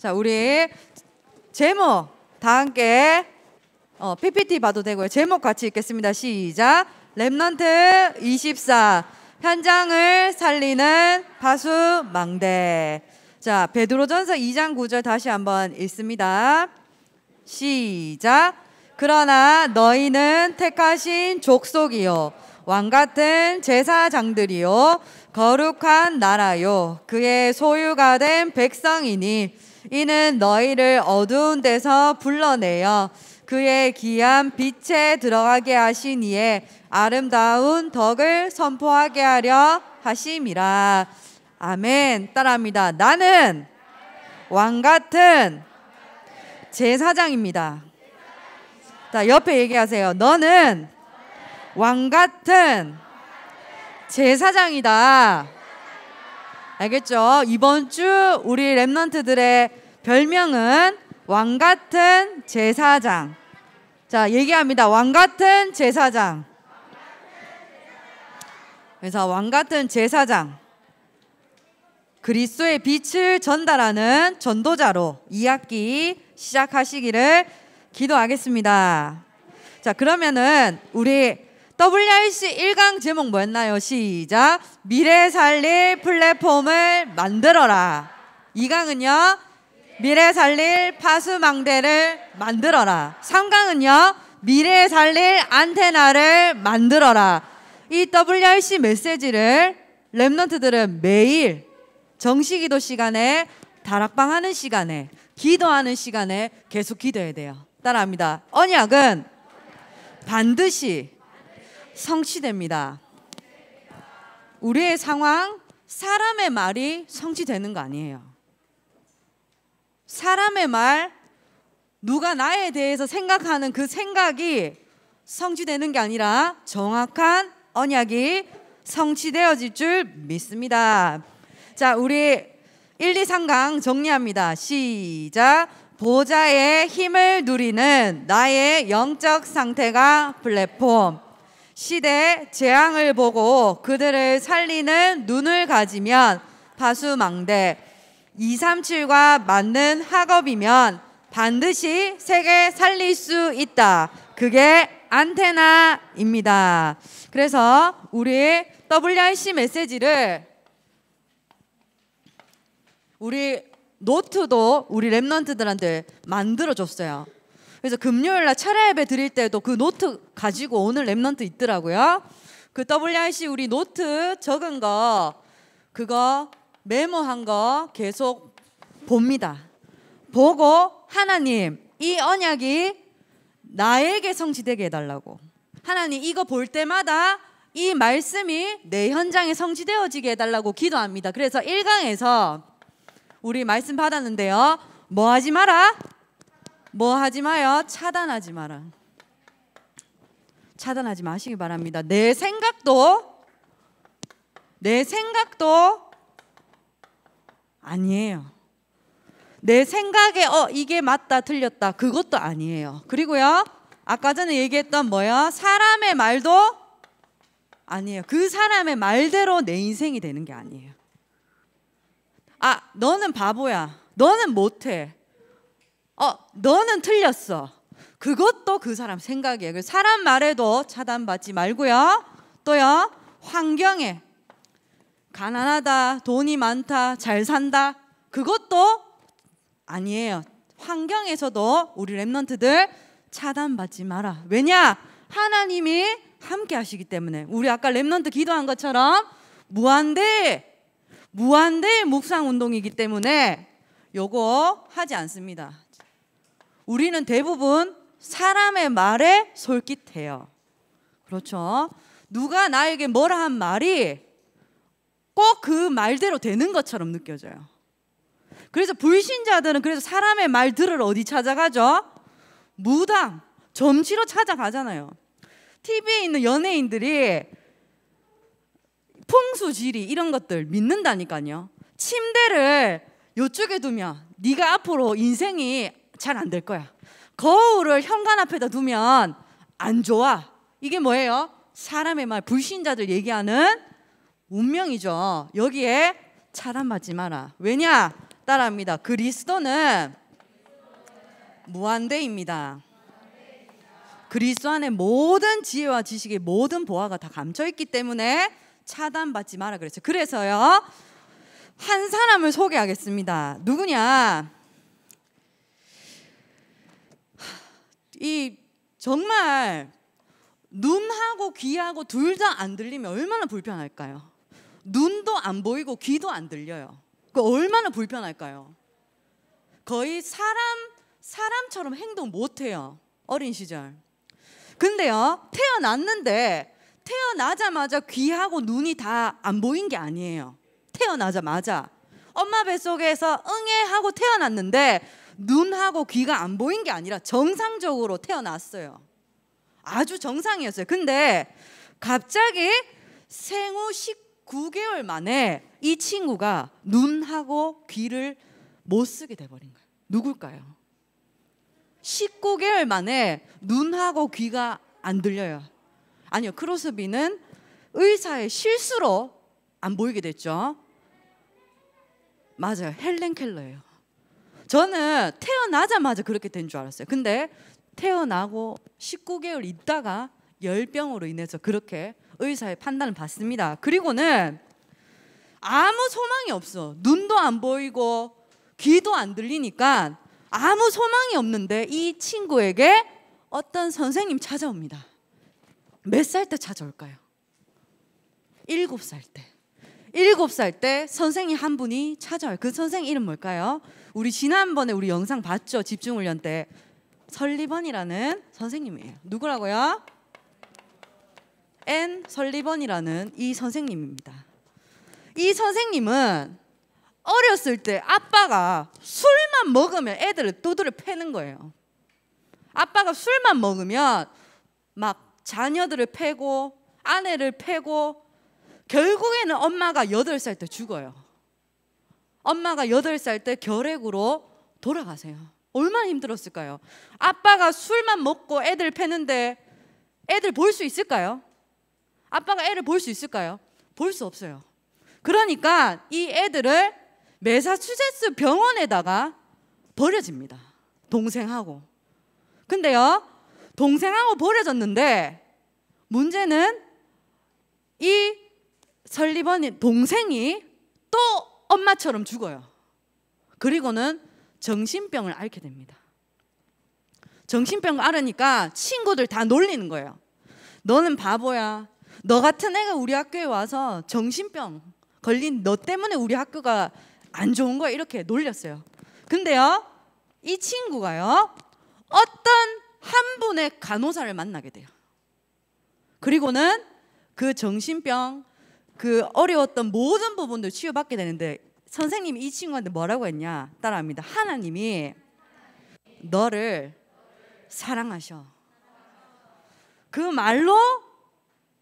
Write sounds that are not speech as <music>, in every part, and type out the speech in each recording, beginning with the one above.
자, 우리 제목 다 함께 어, PPT 봐도 되고요. 제목 같이 읽겠습니다. 시작. 랩넌트 24 현장을 살리는 파수 망대. 자, 베드로전서 2장 9절 다시 한번 읽습니다. 시작. 그러나 너희는 택하신 족속이요 왕 같은 제사장들이요 거룩한 나라요 그의 소유가 된 백성이니 이는 너희를 어두운 데서 불러내어 그의 귀한 빛에 들어가게 하시니에 아름다운 덕을 선포하게 하려 하심이라. 아멘. 따라합니다. 나는 왕 같은 제사장입니다. 자, 옆에 얘기하세요. 너는 왕 같은 제사장이다. 알겠죠? 이번 주 우리 랩런트들의 별명은 왕 같은 제사장. 자, 얘기합니다. 왕 같은 제사장. 그래서 왕 같은 제사장. 그리스도의 빛을 전달하는 전도자로 2학기 시작하시기를 기도하겠습니다. 자, 그러면은 우리 WRC 1강 제목 뭐였나요? 시작. 미래 살릴 플랫폼을 만들어라. 2강은요. 미래 살릴 파수망대를 만들어라. 상강은요 미래 살릴 안테나를 만들어라. 이 WRC 메시지를 랩런트들은 매일 정시기도 시간에 다락방 하는 시간에 기도하는 시간에 계속 기도해야 돼요. 따라합니다. 언약은 반드시 성취됩니다. 우리의 상황, 사람의 말이 성취되는 거 아니에요. 사람의 말, 누가 나에 대해서 생각하는 그 생각이 성취되는 게 아니라 정확한 언약이 성취되어질 줄 믿습니다. 자, 우리 1, 2, 3강 정리합니다. 시작. 보좌의 힘을 누리는 나의 영적 상태가 플랫폼. 시대 재앙을 보고 그들을 살리는 눈을 가지면 파수망대. 237과 맞는 학업이면 반드시 세계 살릴 수 있다. 그게 안테나입니다. 그래서 우리 WRC 메시지를 우리 노트도 우리 랩런트들한테 만들어줬어요. 그래서 금요일 날 차례 예배 드릴 때도 그 노트 가지고 오늘 랩런트 있더라고요. 그 WRC 우리 노트 적은 거 그거 메모한 거 계속 봅니다. 보고 하나님 이 언약이 나에게 성취되게 해달라고. 하나님 이거 볼 때마다 이 말씀이 내 현장에 성취되어지게 해달라고 기도합니다. 그래서 1강에서 우리 말씀 받았는데요. 뭐 하지 마라? 뭐 하지 마요? 차단하지 마라. 차단하지 마시기 바랍니다. 내 생각도 내 생각도 아니에요. 내 생각에 어 이게 맞다 틀렸다 그것도 아니에요. 그리고요 아까 전에 얘기했던 뭐야 사람의 말도 아니에요. 그 사람의 말대로 내 인생이 되는 게 아니에요. 아 너는 바보야. 너는 못해. 어 너는 틀렸어. 그것도 그 사람 생각이에요. 그 사람 말에도 차단받지 말고요. 또요 환경에 가난하다, 돈이 많다, 잘 산다. 그것도 아니에요. 환경에서도 우리 랩런트들 차단받지 마라. 왜냐? 하나님이 함께 하시기 때문에 우리 아까 랩런트 기도한 것처럼 무한대 무한대 묵상 운동이기 때문에 요거 하지 않습니다. 우리는 대부분 사람의 말에 솔깃해요. 그렇죠? 누가 나에게 뭐라 한 말이 꼭그 말대로 되는 것처럼 느껴져요. 그래서 불신자들은 그래서 사람의 말 들을 어디 찾아가죠? 무당, 점치로 찾아가잖아요. TV에 있는 연예인들이 풍수지리 이런 것들 믿는다니까요. 침대를 이쪽에 두면 네가 앞으로 인생이 잘 안 될 거야. 거울을 현관 앞에다 두면 안 좋아. 이게 뭐예요? 사람의 말, 불신자들 얘기하는 운명이죠. 여기에 차단받지 마라. 왜냐? 따라합니다. 그리스도는 무한대입니다. 그리스도 안에 모든 지혜와 지식의 모든 보화가 다 감춰 있기 때문에 차단받지 마라 그랬죠. 그래서요. 한 사람을 소개하겠습니다. 누구냐? 이 정말 눈하고 귀하고 둘 다 안 들리면 얼마나 불편할까요? 눈도 안 보이고 귀도 안 들려요. 그 얼마나 불편할까요? 거의 사람 사람처럼 행동 못 해요. 어린 시절. 근데요. 태어났는데 태어나자마자 귀하고 눈이 다 안 보인 게 아니에요. 태어나자마자 엄마 뱃속에서 응애 하고 태어났는데 눈하고 귀가 안 보인 게 아니라 정상적으로 태어났어요. 아주 정상이었어요. 근데 갑자기 생후 9개월 만에 이 친구가 눈하고 귀를 못 쓰게 돼버린 거예요. 누굴까요? 19개월 만에 눈하고 귀가 안 들려요. 아니요, 크로스비는 의사의 실수로 안 보이게 됐죠. 맞아요, 헬렌 켈러예요. 저는 태어나자마자 그렇게 된 줄 알았어요. 근데 태어나고 19개월 있다가 열병으로 인해서 그렇게 의사의 판단을 받습니다. 그리고는 아무 소망이 없어. 눈도 안 보이고 귀도 안 들리니까 아무 소망이 없는데 이 친구에게 어떤 선생님 찾아옵니다. 몇 살 때 찾아올까요? 일곱 살 때. 일곱 살 때 선생님 한 분이 찾아와요. 그 선생 님 이름 뭘까요? 우리 지난번에 우리 영상 봤죠? 집중훈련 때. 설리번이라는 선생님이에요. 누구라고요? 앤 설리번이라는 이 선생님입니다. 이 선생님은 어렸을 때 아빠가 술만 먹으면 애들을 두드려 패는 거예요. 아빠가 술만 먹으면 막 자녀들을 패고 아내를 패고 결국에는 엄마가 8살 때 죽어요. 엄마가 8살 때 결핵으로 돌아가세요. 얼마나 힘들었을까요? 아빠가 술만 먹고 애들 패는데 애들 볼 수 있을까요? 아빠가 애를 볼 수 있을까요? 볼 수 없어요. 그러니까 이 애들을 메사추세츠 병원에다가 버려집니다. 동생하고. 근데요, 동생하고 버려졌는데 문제는 이설리번 동생이 또 엄마처럼 죽어요. 그리고는 정신병을 앓게 됩니다. 정신병을 앓으니까 친구들 다 놀리는 거예요. 너는 바보야. 너 같은 애가 우리 학교에 와서 정신병 걸린 너 때문에 우리 학교가 안 좋은 거야 이렇게 놀렸어요. 근데요 이 친구가요 어떤 한 분의 간호사를 만나게 돼요. 그리고는 그 정신병 그 어려웠던 모든 부분들 치유받게 되는데 선생님이 이 친구한테 뭐라고 했냐 따라합니다. 하나님이 너를 사랑하셔. 그 말로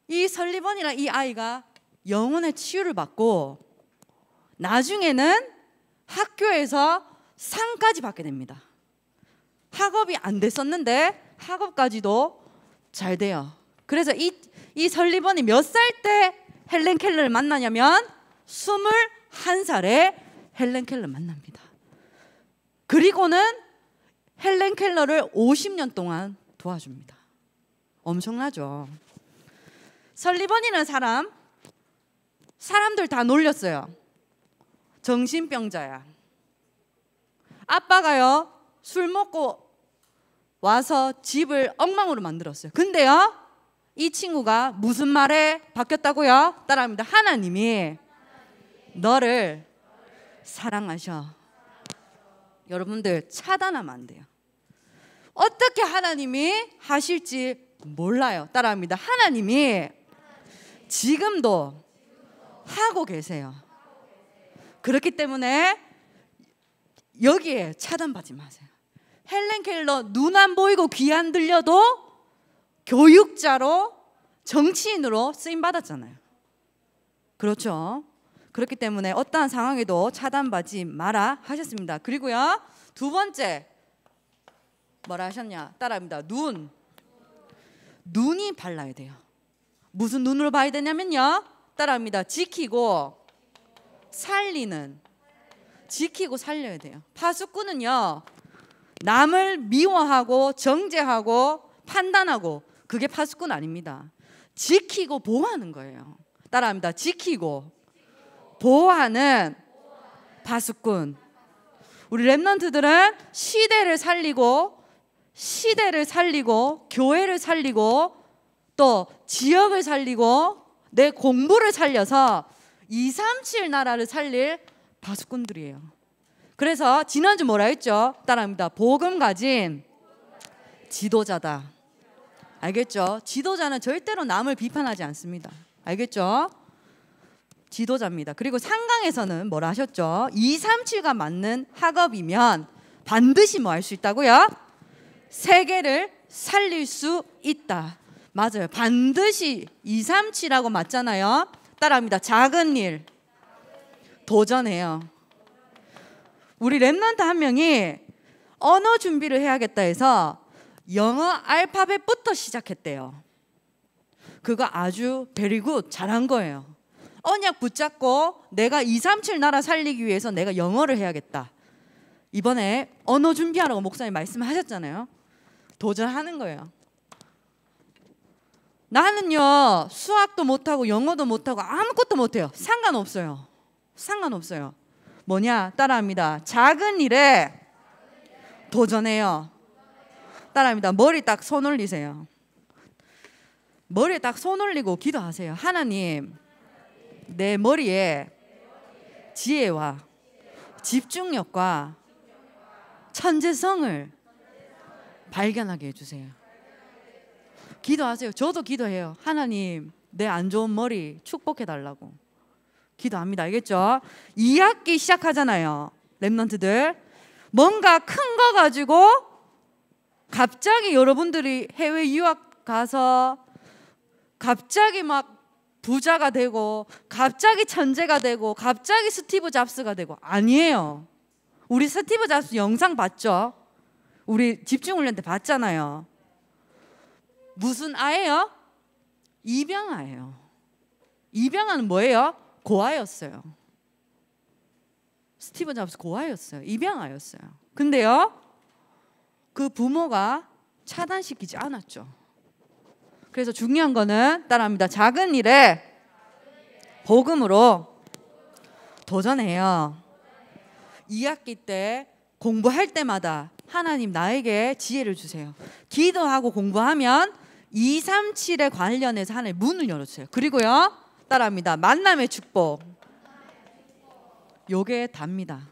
이설리번이랑이 아이가 영혼의 치유를 받고 나중에는 학교에서 상까지 받게 됩니다. 학업이 안 됐었는데 학업까지도 잘 돼요. 그래서 이, 이 설리번이 몇 살 때 헬렌 켈러를 만나냐면 21살에 헬렌 켈러를 만납니다. 그리고는 헬렌 켈러를 50년 동안 도와줍니다. 엄청나죠. 설리번이라는 사람 사람들 다 놀렸어요. 정신병자야. 아빠가요 술 먹고 와서 집을 엉망으로 만들었어요. 근데요 이 친구가 무슨 말에 바뀌었다고요? 따라합니다. 하나님이 너를 사랑하셔. 여러분들 차단하면 안 돼요. 어떻게 하나님이 하실지 몰라요. 따라합니다. 하나님이 지금도 하고 계세요. 그렇기 때문에 여기에 차단받지 마세요. 헬렌 켈러 눈 안 보이고 귀 안 들려도 교육자로 정치인으로 쓰임 받았잖아요. 그렇죠? 그렇기 때문에 어떠한 상황에도 차단받지 마라 하셨습니다. 그리고요. 두 번째 뭐라 하셨냐? 따라합니다. 눈. 눈이 발라야 돼요. 무슨 눈으로 봐야 되냐면요. 따라합니다. 지키고 살리는 지키고 살려야 돼요. 파수꾼은요. 남을 미워하고 정죄하고 판단하고 그게 파수꾼 아닙니다. 지키고 보호하는 거예요. 따라합니다. 지키고 보호하는 파수꾼. 우리 랩런트들은 시대를 살리고 시대를 살리고 교회를 살리고 또 지역을 살리고 내 공부를 살려서 237 나라를 살릴 바수꾼들이에요. 그래서 지난주 뭐라 했죠? 따라합니다. 복음 가진 지도자다. 알겠죠? 지도자는 절대로 남을 비판하지 않습니다. 알겠죠? 지도자입니다. 그리고 상강에서는 뭐라 하셨죠? 237가 맞는 학업이면 반드시 뭐 할 수 있다고요? 세계를 살릴 수 있다. 맞아요. 반드시 2, 3, 7하고 맞잖아요. 따라합니다. 작은 일. 도전해요. 우리 랩런트 한 명이 언어 준비를 해야겠다 해서 영어 알파벳부터 시작했대요. 그거 아주 베리굿 잘한 거예요. 언약 붙잡고 내가 2, 3, 7 나라 살리기 위해서 내가 영어를 해야겠다. 이번에 언어 준비하라고 목사님 말씀하셨잖아요. 도전하는 거예요. 나는요 수학도 못하고 영어도 못하고 아무것도 못해요 상관없어요 상관없어요 뭐냐 따라합니다 작은 일에 도전해요 따라합니다 머리 딱 손 올리세요 머리에 딱 손 올리고 기도하세요 하나님 내 머리에 지혜와 집중력과 천재성을 발견하게 해주세요 기도하세요. 저도 기도해요. 하나님, 내 안 좋은 머리 축복해 달라고. 기도합니다. 알겠죠? 2학기 시작하잖아요. 랩런트들. 뭔가 큰 거 가지고 갑자기 여러분들이 해외 유학 가서 갑자기 막 부자가 되고 갑자기 천재가 되고 갑자기 스티브 잡스가 되고 아니에요. 우리 스티브 잡스 영상 봤죠? 우리 집중훈련 때 봤잖아요. 무슨 아예요? 입양아예요. 입양아는 뭐예요? 고아였어요. 스티븐 잡스 고아였어요. 입양아였어요. 근데요, 그 부모가 차단시키지 않았죠. 그래서 중요한 거는 따라합니다. 작은 일에 복음으로 도전해요. 2학기 때 공부할 때마다 하나님 나에게 지혜를 주세요. 기도하고 공부하면 237에 관련해서 하나의 문을 열어주세요. 그리고요. 따라합니다. 만남의 축복. 요게 답니다.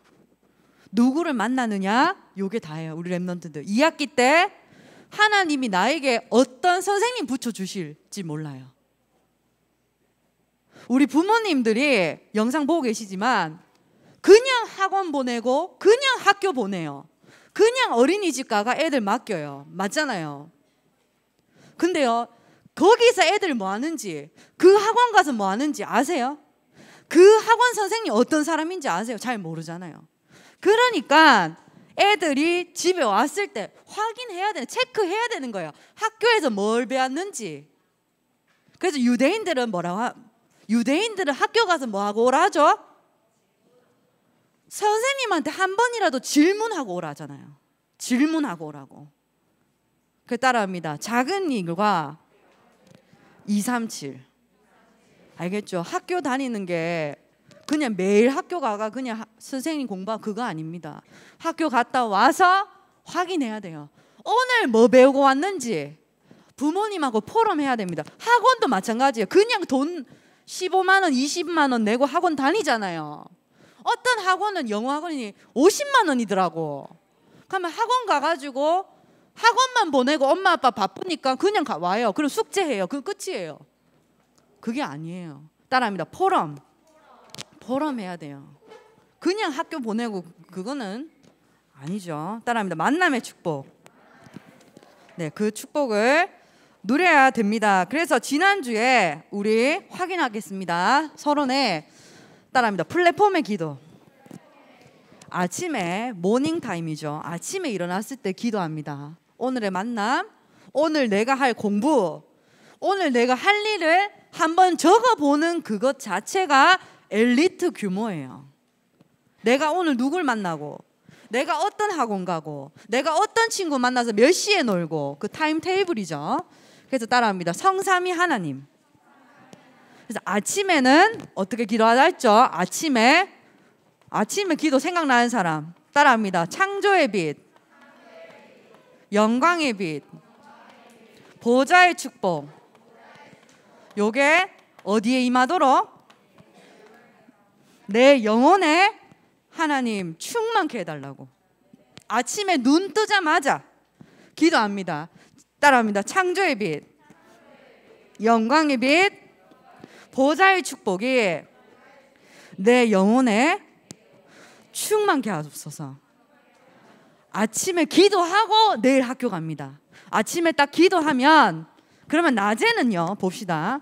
누구를 만나느냐? 요게 다예요. 우리 랩런트들. 2학기 때 하나님이 나에게 어떤 선생님 붙여주실지 몰라요. 우리 부모님들이 영상 보고 계시지만 그냥 학원 보내고 그냥 학교 보내요. 그냥 어린이집 가가 애들 맡겨요. 맞잖아요. 근데요, 거기서 애들 뭐 하는지, 그 학원 가서 뭐 하는지 아세요? 그 학원 선생님 어떤 사람인지 아세요? 잘 모르잖아요. 그러니까 애들이 집에 왔을 때 확인해야 되는, 체크해야 되는 거예요. 학교에서 뭘 배웠는지. 그래서 유대인들은 뭐라고, 유대인들은 학교 가서 뭐 하고 오라 하죠? 선생님한테 한 번이라도 질문하고 오라잖아요. 질문하고 오라고. 그 따라합니다. 작은 일과 237. 알겠죠? 학교 다니는 게 그냥 매일 학교 가가 그냥 선생님 공부 하고 그거 아닙니다. 학교 갔다 와서 확인해야 돼요. 오늘 뭐 배우고 왔는지 부모님하고 포럼해야 됩니다. 학원도 마찬가지예요. 그냥 돈 15만 원, 20만 원 내고 학원 다니잖아요. 어떤 학원은 영어 학원이 50만 원이더라고. 그러면 학원 가가지고 학원만 보내고 엄마 아빠 바쁘니까 그냥 가 와요. 그럼 숙제해요. 그 끝이에요. 그게 아니에요. 따라합니다. 포럼. 포럼 해야 돼요. 그냥 학교 보내고 그거는 아니죠. 따라합니다. 만남의 축복. 네, 그 축복을 누려야 됩니다. 그래서 지난주에 우리 확인하겠습니다. 서론에 따라합니다. 플랫폼의 기도. 아침에 모닝 타임이죠. 아침에 일어났을 때 기도합니다. 오늘의 만남, 오늘 내가 할 공부, 오늘 내가 할 일을 한번 적어보는 그것 자체가 엘리트 규모예요. 내가 오늘 누굴 만나고, 내가 어떤 학원 가고, 내가 어떤 친구 만나서 몇 시에 놀고, 그 타임 테이블이죠. 그래서 따라합니다. 성삼이 하나님. 그래서 아침에는 어떻게 기도하다 했죠? 아침에, 아침에 기도 생각나는 사람. 따라합니다. 창조의 빛. 영광의 빛, 보좌의 축복. 요게 어디에 임하도록 내 영혼에 하나님 충만케 해달라고. 아침에 눈 뜨자마자 기도합니다. 따라합니다. 창조의 빛, 영광의 빛, 보좌의 축복이 내 영혼에 충만케 하옵소서. 아침에 기도하고 내일 학교 갑니다. 아침에 딱 기도하면 그러면 낮에는요. 봅시다.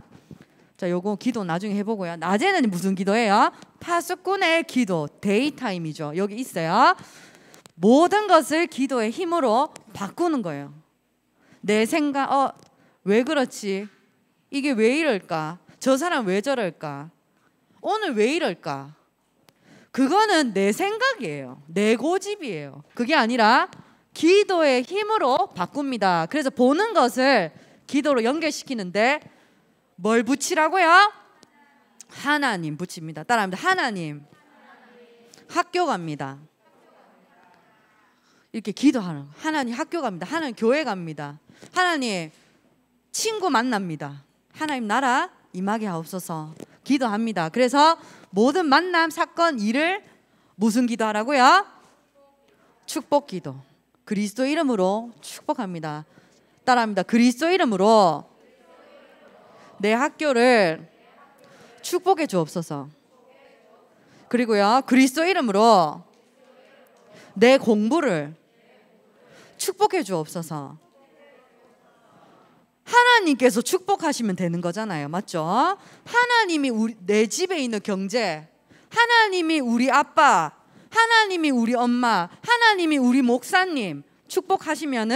자, 요거 기도 나중에 해보고요. 낮에는 무슨 기도예요? 파수꾼의 기도, 데이타임이죠. 여기 있어요. 모든 것을 기도의 힘으로 바꾸는 거예요. 내 생각, 어, 왜 그렇지? 이게 왜 이럴까? 저 사람 왜 저럴까? 오늘 왜 이럴까? 그거는 내 생각이에요. 내 고집이에요. 그게 아니라 기도의 힘으로 바꿉니다. 그래서 보는 것을 기도로 연결시키는데 뭘 붙이라고요? 하나님 붙입니다. 따라합니다. 하나님. 학교 갑니다. 이렇게 기도하는 하나님 학교 갑니다. 하나님 교회 갑니다. 하나님 친구 만납니다. 하나님 나라 임하게 하옵소서. 기도합니다. 그래서 모든 만남, 사건, 일을 무슨 기도하라고요? 축복 기도. 그리스도 이름으로 축복합니다. 따라합니다. 그리스도 이름으로 내 학교를 축복해 주옵소서. 그리고요, 그리스도 이름으로 내 공부를 축복해 주옵소서. 하나님께서 축복하시면 되는 거잖아요. 맞죠? 하나님이 우리, 내 집에 있는 경제, 하나님이 우리 아빠, 하나님이 우리 엄마, 하나님이 우리 목사님 축복하시면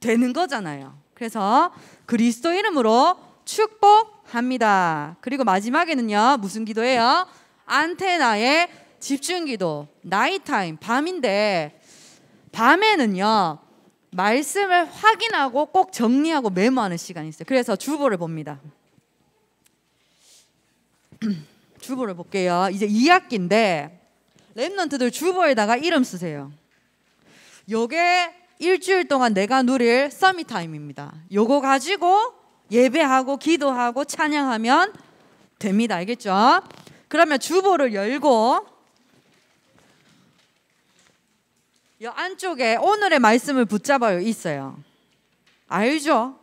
되는 거잖아요. 그래서 그리스도 이름으로 축복합니다. 그리고 마지막에는요. 무슨 기도예요? 안테나의 집중 기도. 나이타임 밤인데 밤에는요. 말씀을 확인하고 꼭 정리하고 메모하는 시간이 있어요. 그래서 주보를 봅니다. <clears throat> 주보를 볼게요. 이제 2학기인데 랩런트들 주보에다가 이름 쓰세요. 요게 일주일 동안 내가 누릴 서미 타임입니다. 요거 가지고 예배하고 기도하고 찬양하면 됩니다. 알겠죠? 그러면 주보를 열고 이 안쪽에 오늘의 말씀을 붙잡아요 있어요. 알죠?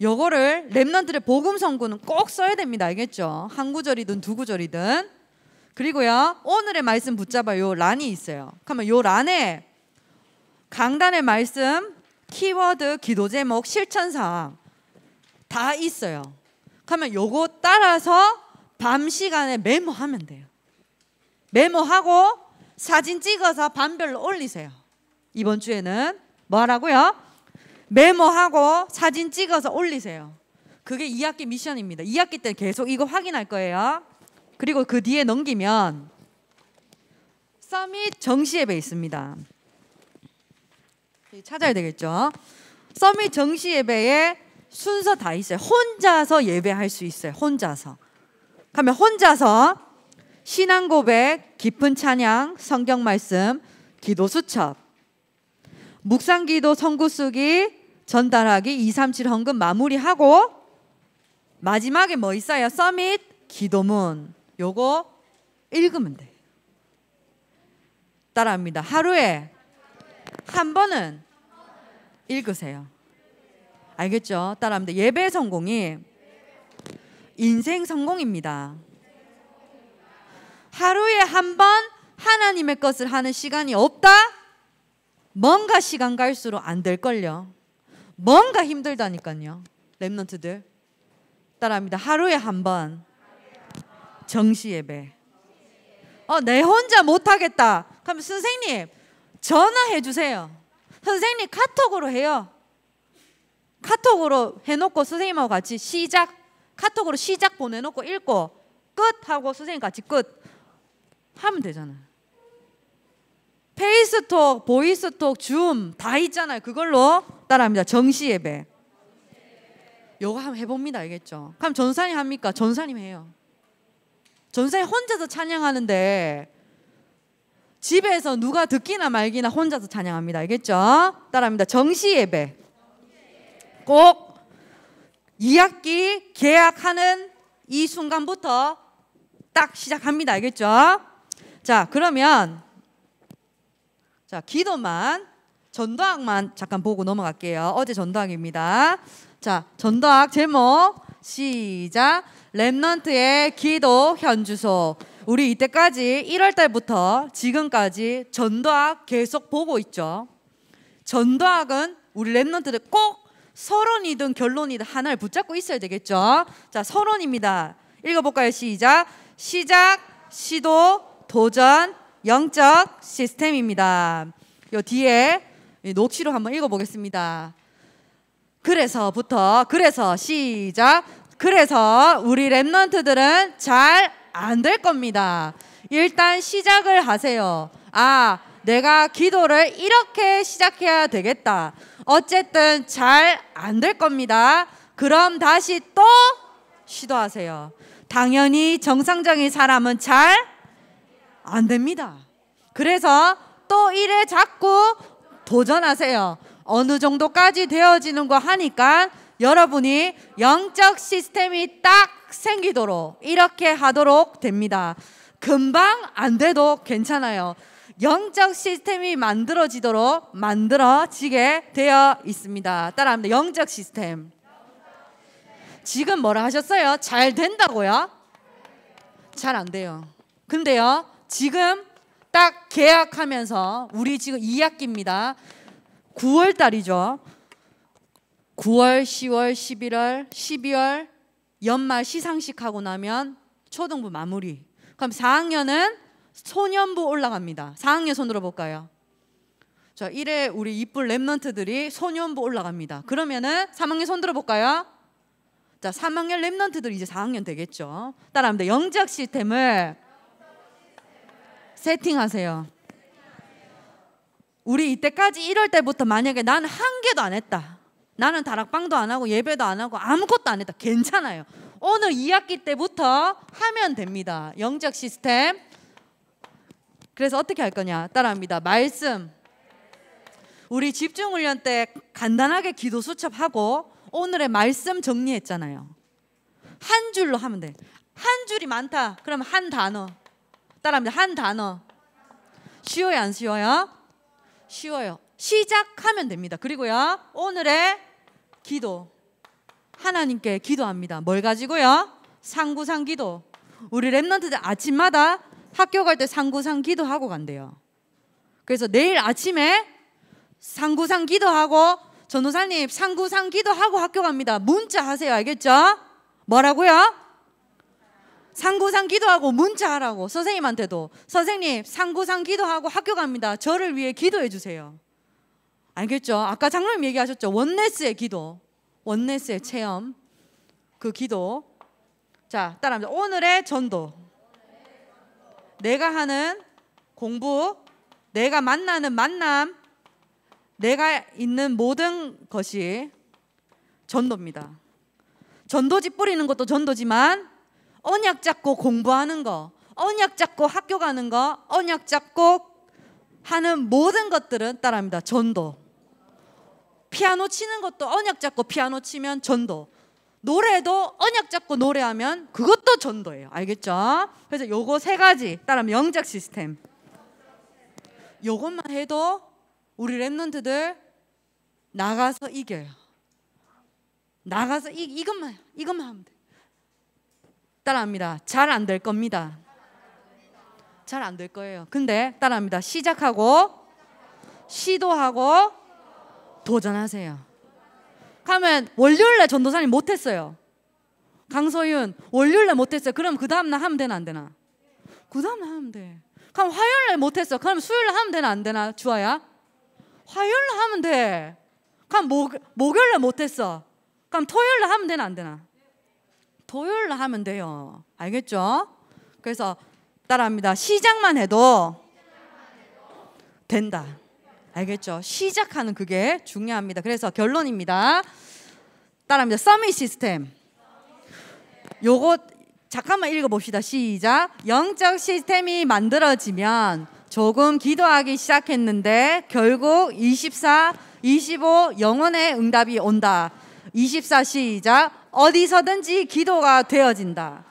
요거를 랩런트의 복음 선구는 꼭 써야 됩니다. 알겠죠? 한 구절이든 두 구절이든. 그리고요. 오늘의 말씀 붙잡아요. 란이 있어요. 그러면 요 란에 강단의 말씀, 키워드, 기도 제목, 실천 사항 다 있어요. 그러면 요거 따라서 밤 시간에 메모하면 돼요. 메모하고 사진 찍어서 반별로 올리세요. 이번 주에는 뭐 하라고요? 메모하고 사진 찍어서 올리세요. 그게 2학기 미션입니다. 2학기 때 계속 이거 확인할 거예요. 그리고 그 뒤에 넘기면 서밋 정시 앱에 있습니다. 찾아야 되겠죠. 서밋 정시 예배에 순서 다 있어요. 혼자서 예배할 수 있어요. 혼자서. 그러면 혼자서 신앙 고백, 깊은 찬양, 성경 말씀, 기도 수첩, 묵상 기도 성구 쓰기, 전달하기 237 헌금 마무리하고 마지막에 뭐 있어요? 서밋 기도문. 요거 읽으면 돼. 따라합니다. 하루에 한 번은 읽으세요. 알겠죠? 따라합니다. 예배 성공이 인생 성공입니다. 하루에 한 번 하나님의 것을 하는 시간이 없다? 뭔가 시간 갈수록 안 될걸요. 뭔가 힘들다니까요. 랩런트들. 따라합니다. 하루에 한 번. 정시 예배. 어, 내 혼자 못하겠다. 그럼 선생님, 전화해 주세요. 선생님, 카톡으로 해요. 카톡으로 해놓고 선생님하고 같이 시작, 카톡으로 시작 보내놓고 읽고 끝! 하고 선생님 같이 끝. 하면 되잖아요. 페이스톡, 보이스톡, 줌 다 있잖아요. 그걸로 따라합니다. 정시 예배. 요거 한번 해봅니다. 알겠죠? 그럼 전사님 합니까? 전사님 해요. 전사님 혼자서 찬양하는데 집에서 누가 듣기나 말기나 혼자서 찬양합니다. 알겠죠? 따라합니다. 정시 예배. 꼭 2학기 계약하는 이 순간부터 딱 시작합니다. 알겠죠? 자, 그러면 자, 기도만 전도학만 잠깐 보고 넘어갈게요. 어제 전도학입니다. 자, 전도학 제목 시작. 랩넌트의 기도 현주소. 우리 이때까지 1월 달부터 지금까지 전도학 계속 보고 있죠. 전도학은 우리 랩넌트들 꼭 서론이든 결론이든 하나를 붙잡고 있어야 되겠죠. 자, 서론입니다. 읽어볼까요? 시작. 시작, 시도, 도전 영적 시스템입니다. 요 뒤에 녹취로 한번 읽어보겠습니다. 그래서부터 그래서 시작 그래서 우리 랩넌트들은 잘 안 될 겁니다. 일단 시작을 하세요. 아 내가 기도를 이렇게 시작해야 되겠다. 어쨌든 잘 안 될 겁니다. 그럼 다시 또 시도하세요. 당연히 정상적인 사람은 잘안 됩니다. 그래서 또 일에 자꾸 도전하세요. 어느 정도까지 되어지는 거 하니까 여러분이 영적 시스템이 딱 생기도록 이렇게 하도록 됩니다. 금방 안 돼도 괜찮아요. 영적 시스템이 만들어지도록 만들어지게 되어 있습니다. 따라합니다. 영적 시스템. 지금 뭐라 하셨어요? 잘 된다고요? 잘 안 돼요. 근데요, 지금 딱 계약하면서 우리 지금 2학기입니다. 9월 달이죠. 9월, 10월, 11월, 12월 연말 시상식 하고 나면 초등부 마무리. 그럼 4학년은 소년부 올라갑니다. 4학년 손 들어볼까요? 자, 1회 우리 이쁠 랩넌트들이 소년부 올라갑니다. 그러면은 3학년 손 들어볼까요? 자, 3학년 랩넌트들 이제 4학년 되겠죠. 따라합니다. 영작 시스템을 세팅하세요. 우리 이때까지 이럴 때부터 만약에 나는 한 개도 안 했다. 나는 다락방도 안 하고 예배도 안 하고 아무것도 안 했다. 괜찮아요. 오늘 2학기 때부터 하면 됩니다. 영적 시스템. 그래서 어떻게 할 거냐? 따라합니다. 말씀. 우리 집중 훈련 때 간단하게 기도 수첩하고 오늘의 말씀 정리했잖아요. 한 줄로 하면 돼. 한 줄이 많다. 그럼 한 단어. 따라합니다. 한 단어. 쉬워요 안 쉬워요? 쉬워요. 시작하면 됩니다. 그리고요. 오늘의 기도. 하나님께 기도합니다. 뭘 가지고요? 상구상 기도. 우리 랩런트들 아침마다 학교 갈 때 상구상 기도하고 간대요. 그래서 내일 아침에 상구상 기도하고 전도사님 상구상 기도하고 학교 갑니다. 문자 하세요. 알겠죠? 뭐라고요? 상구상 기도하고 문자하라고 선생님한테도 선생님 상구상 기도하고 학교 갑니다. 저를 위해 기도해 주세요. 알겠죠? 아까 장로님 얘기하셨죠. 원네스의 기도, 원네스의 체험, 그 기도. 자, 따라합니다. 오늘의 전도. 내가 하는 공부, 내가 만나는 만남, 내가 있는 모든 것이 전도입니다. 전도지 뿌리는 것도 전도지만 언약 잡고 공부하는 거, 언약 잡고 학교 가는 거, 언약 잡고 하는 모든 것들은 따라합니다. 전도. 피아노 치는 것도 언약 잡고 피아노 치면 전도. 노래도 언약 잡고 노래하면 그것도 전도예요. 알겠죠? 그래서 요거 세 가지 따라 하면영작 시스템. 요것만 해도 우리 랩런트들 나가서 이겨요. 나가서 이, 이것만 이것만 하면 돼. 따라합니다. 잘 안 될 겁니다. 잘 안 될 거예요. 근데 따라합니다. 시작하고 시도하고 도전하세요. 가면 월요일날 전도사님 못했어요. 강소윤 월요일날 못했어요. 그럼 그 다음날 하면 되나 안 되나? 그 다음날 하면 돼. 그럼 화요일날 못했어. 그럼 수요일날 하면 되나 안 되나? 주아야? 화요일날 하면 돼. 그럼 목, 목요일날 못했어. 그럼 토요일날 하면 되나 안 되나? 토요일로 하면 돼요. 알겠죠? 그래서 따라합니다. 시작만 해도 된다. 알겠죠? 시작하는 그게 중요합니다. 그래서 결론입니다. 따라합니다. 서밋 시스템. 요거 잠깐만 읽어봅시다. 시작. 영적 시스템이 만들어지면 조금 기도하기 시작했는데 결국 24, 25 영혼의 응답이 온다. 24 시작. 어디서든지 기도가 되어진다.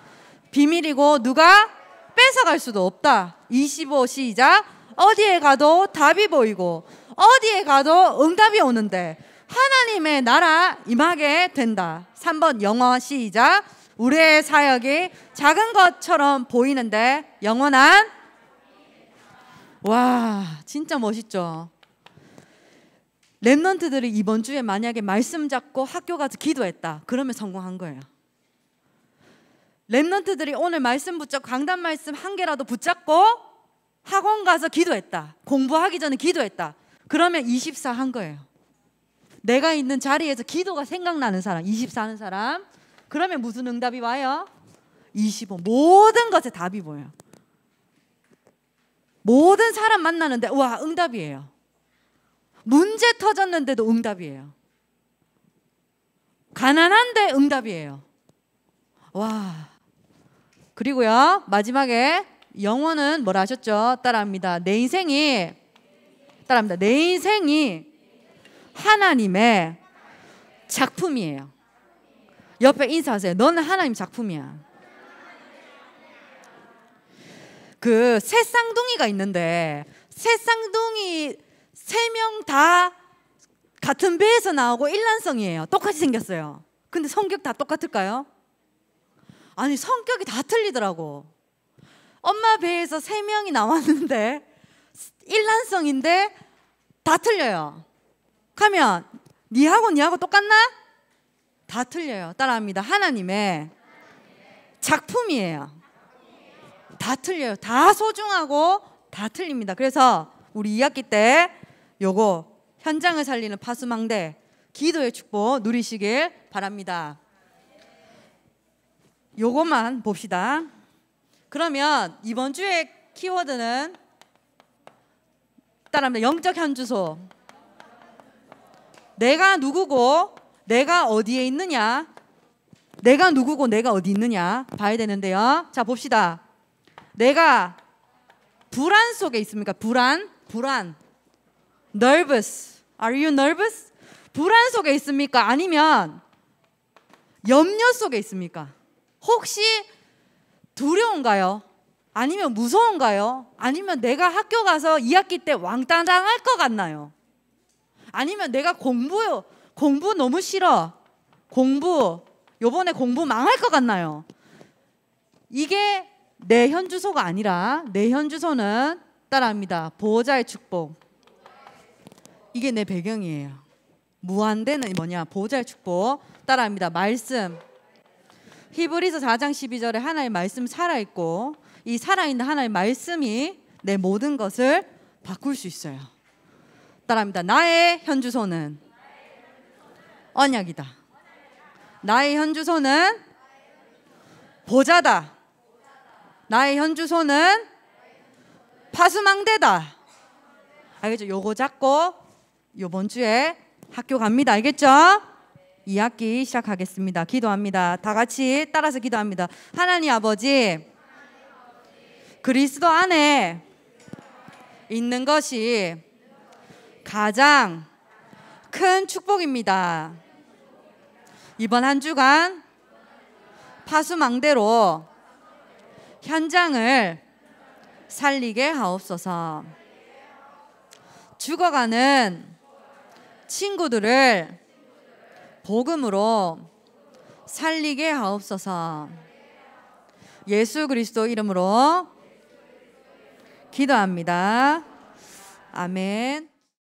비밀이고 누가 뺏어갈 수도 없다. 25 시작. 어디에 가도 답이 보이고 어디에 가도 응답이 오는데 하나님의 나라 임하게 된다. 3번 영어 시작. 우리의 사역이 작은 것처럼 보이는데 영원한 와 진짜 멋있죠. 랩런트들이 이번 주에 만약에 말씀 잡고 학교 가서 기도했다. 그러면 성공한 거예요. 랩런트들이 오늘 말씀 붙잡고 강단 말씀 한 개라도 붙잡고 학원 가서 기도했다. 공부하기 전에 기도했다. 그러면 24 한 거예요. 내가 있는 자리에서 기도가 생각나는 사람, 24 하는 사람. 그러면 무슨 응답이 와요? 25. 모든 것에 답이 보여요. 모든 사람 만나는데 우 와, 응답이에요. 문제 터졌는데도 응답이에요. 가난한데 응답이에요. 와. 그리고요, 마지막에 영어는 뭐라 하셨죠? 따라합니다. 내 인생이, 따라합니다. 내 인생이 하나님의 작품이에요. 옆에 인사하세요. 너는 하나님 작품이야. 그 새 쌍둥이가 있는데 새 쌍둥이 같은 배에서 나오고 일란성이에요. 똑같이 생겼어요. 근데 성격 다 똑같을까요? 아니 성격이 다 틀리더라고. 엄마 배에서 세 명이 나왔는데 일란성인데 다 틀려요. 가면 니하고 니하고 똑같나? 다 틀려요. 따라합니다. 하나님의 작품이에요. 다 틀려요. 다 소중하고 다 틀립니다. 그래서 우리 2학기 때 요거 현장을 살리는 파수망대 기도의 축복 누리시길 바랍니다. 요것만 봅시다. 그러면 이번 주의 키워드는 따라합니다. 영적 현주소. 내가 누구고 내가 어디에 있느냐? 내가 누구고 내가 어디 있느냐? 봐야 되는데요. 자, 봅시다. 내가 불안 속에 있습니까? 불안, 불안. nervous. Are you nervous? 불안 속에 있습니까? 아니면 염려 속에 있습니까? 혹시 두려운가요? 아니면 무서운가요? 아니면 내가 학교 가서 2학기 때 왕따 당할 것 같나요? 아니면 내가 공부 요 공부 너무 싫어. 공부 요번에 공부 망할 것 같나요? 이게 내 현주소가 아니라 내 현주소는 따라합니다. 보호자의 축복. 이게 내 배경이에요. 무한대는 뭐냐? 보좌의 축복. 따라합니다. 말씀. 히브리서 4장 12절에 하나의 말씀 살아 있고 이 살아 있는 하나의 말씀이 내 모든 것을 바꿀 수 있어요. 따라합니다. 나의 현주소는 언약이다. 나의 현주소는 보자다. 나의 현주소는 파수망대다. 알겠죠? 요거 잡고 이번 주에 학교 갑니다. 알겠죠? 2학기 시작하겠습니다. 기도합니다. 다 같이 따라서 기도합니다. 하나님 아버지, 그리스도 안에 있는 것이 가장 큰 축복입니다. 이번 한 주간 파수망대로 현장을 살리게 하옵소서. 죽어가는 친구들을 복음으로 살리게 하옵소서. 예수 그리스도 이름으로 기도합니다. 아멘.